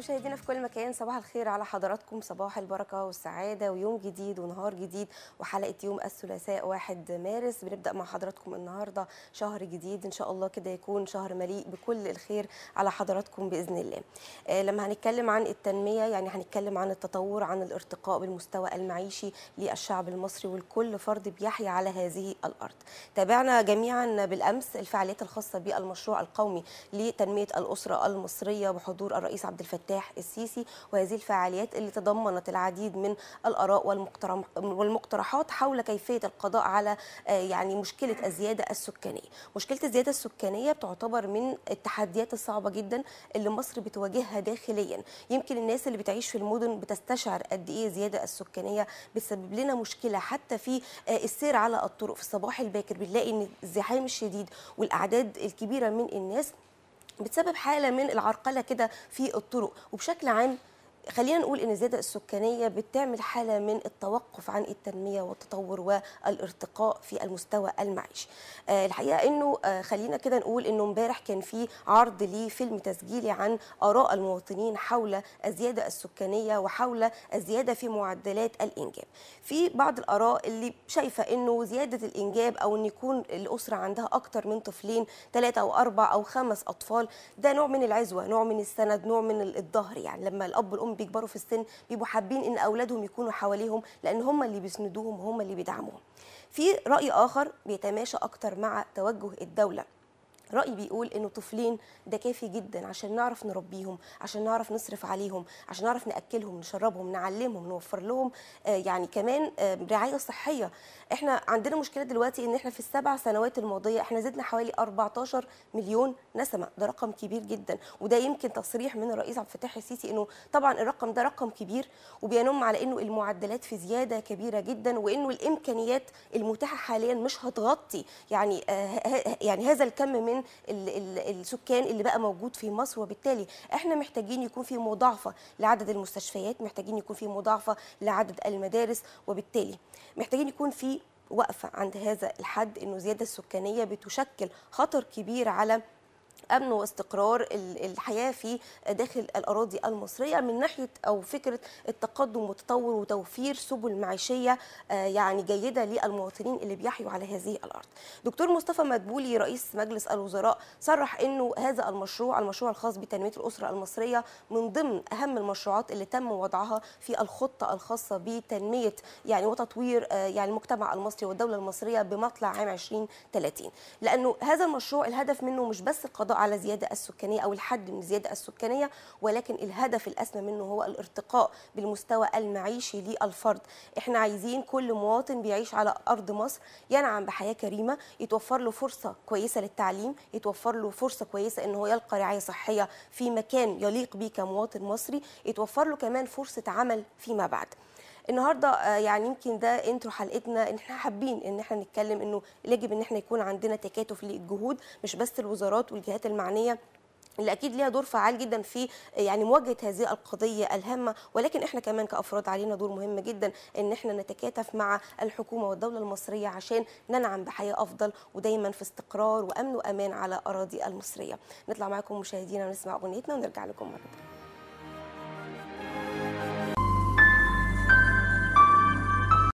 مشاهدينا في كل مكان صباح الخير على حضراتكم صباح البركه والسعاده ويوم جديد ونهار جديد وحلقه يوم الثلاثاء 1 مارس بنبدا مع حضراتكم النهارده شهر جديد ان شاء الله كده يكون شهر مليء بكل الخير على حضراتكم باذن الله. آه، لما هنتكلم عن التنميه يعني هنتكلم عن التطور عن الارتقاء بالمستوى المعيشي للشعب المصري ولكل فرد بيحيا على هذه الارض. تابعنا جميعا بالامس الفعاليات الخاصه بالمشروع القومي لتنميه الاسره المصريه بحضور الرئيس عبد الفتاح الفتاح السيسي وهذه الفعاليات اللي تضمنت العديد من الآراء والمقترحات حول كيفية القضاء على آه، يعني مشكلة الزيادة السكانية مشكلة الزيادة السكانية بتعتبر من التحديات الصعبة جدا اللي مصر بتواجهها داخليا يمكن الناس اللي بتعيش في المدن بتستشعر قد ايه الزياده السكانيه بتسبب لنا مشكله حتى في آه، السير على الطرق في الصباح الباكر بنلاقي ان الزحام الشديد والاعداد الكبيره من الناس بتسبب حاله من العرقله كده في الطرق وبشكل عام خلينا نقول ان الزياده السكانيه بتعمل حاله من التوقف عن التنميه والتطور والارتقاء في المستوى المعيشي آه، الحقيقه انه آه، خلينا كده نقول انه امبارح كان في عرض لفيلم تسجيلي عن اراء المواطنين حول الزياده السكانيه وحول الزياده في معدلات الانجاب في بعض الاراء اللي شايفه انه زياده الانجاب او ان يكون الاسره عندها اكثر من طفلين ثلاثه او اربع او خمس اطفال ده نوع من العزوه نوع من السند نوع من الظهر يعني لما الاب والام هم بيكبروا في السن بيبقوا حابين ان اولادهم يكونوا حواليهم لان هم اللي بيسندوهم هم اللي بيدعموهم في راي اخر بيتماشى اكتر مع توجه الدوله رأيي بيقول إنه طفلين ده كافي جدا عشان نعرف نربيهم عشان نعرف نصرف عليهم عشان نعرف نأكلهم نشربهم نعلمهم نوفر لهم آه، يعني كمان آه، رعاية صحية إحنا عندنا مشكلة دلوقتي إن إحنا في السبع سنوات الماضية إحنا زدنا حوالي 14 مليون نسمة ده رقم كبير جدا وده يمكن تصريح من الرئيس عبد الفتاح السيسي إنه طبعا الرقم ده رقم كبير وبينم على إنه المعدلات في زيادة كبيرة جدا وإنه الإمكانيات المتاحة حاليا مش هتغطي يعني آه، يعني هذا الكم من من السكان اللي بقى موجود في مصر وبالتالي احنا محتاجين يكون في مضاعفه لعدد المستشفيات محتاجين يكون في مضاعفه لعدد المدارس وبالتالي محتاجين يكون في وقفه عند هذا الحد انه الزياده السكانيه بتشكل خطر كبير على امن واستقرار الحياه في داخل الاراضي المصريه من ناحيه او فكره التقدم والتطور وتوفير سبل معيشيه آه، يعني جيده للمواطنين اللي بيحيوا على هذه الارض. دكتور مصطفى مدبولي رئيس مجلس الوزراء صرح انه هذا المشروع المشروع الخاص بتنميه الاسره المصريه من ضمن اهم المشروعات اللي تم وضعها في الخطه الخاصه بتنميه يعني وتطوير آه، يعني المجتمع المصري والدوله المصريه بمطلع عام 2030 لانه هذا المشروع الهدف منه مش بس القضاء على زيادة السكانية أو الحد من الزيادة السكانية ولكن الهدف الأسمى منه هو الارتقاء بالمستوى المعيشي للفرد احنا عايزين كل مواطن بيعيش على أرض مصر ينعم بحياة كريمة يتوفر له فرصة كويسة للتعليم يتوفر له فرصة كويسة أن هو يلقى رعاية صحية في مكان يليق به كمواطن مصري يتوفر له كمان فرصة عمل فيما بعد النهارده آه، يعني يمكن ده انترو حلقتنا ان احنا حابين ان احنا نتكلم انه يجب ان احنا يكون عندنا تكاتف للجهود مش بس الوزارات والجهات المعنيه اللي اكيد ليها دور فعال جدا في آه، يعني مواجهه هذه القضيه الهامه ولكن احنا كمان كافراد علينا دور مهم جدا ان احنا نتكاتف مع الحكومه والدوله المصريه عشان ننعم بحياه افضل ودايما في استقرار وامن وامان على اراضي المصريه نطلع معاكم مشاهدينا ونسمع اغنيتنا ونرجع لكم مره